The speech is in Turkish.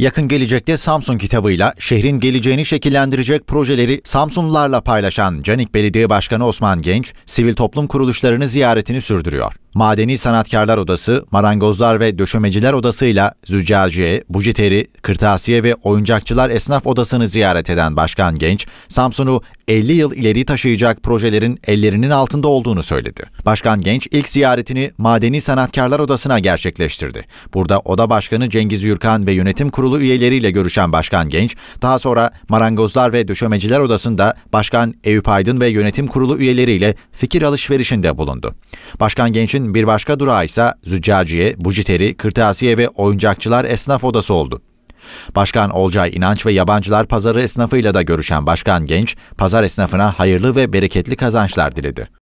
yakın gelecekte Samsun kitabıyla şehrin geleceğini şekillendirecek projeleri Samsunlularla paylaşan Canik Belediye Başkanı Osman Genç, sivil toplum kuruluşlarını ziyaretini sürdürüyor. Madeni Sanatkarlar Odası, Marangozlar ve Döşemeciler Odası ile Züccaciye, Bujiteri, Kırtasiye ve Oyuncakçılar Esnaf Odası'nı ziyaret eden Başkan Genç, Samsun'u 50 yıl ileri taşıyacak projelerin ellerinin altında olduğunu söyledi. Başkan Genç ilk ziyaretini Madeni Sanatkarlar Odası'na gerçekleştirdi. Burada Oda Başkanı Cengiz Yürkan ve yönetim kurulu üyeleriyle görüşen Başkan Genç, daha sonra Marangozlar ve Döşemeciler Odası'nda Başkan Eyüp Aydın ve yönetim kurulu üyeleriyle fikir alışverişinde bulundu. Başkan Genç'in Hareketin bir başka durağı ise Züccaciye, Bujiteri, Kırtasiye ve Oyuncakçılar Esnaf Odası oldu. Başkan Olcay İnanç ve yabancılar pazarı esnafıyla da görüşen Başkan Genç, pazar esnafına hayırlı ve bereketli kazançlar diledi.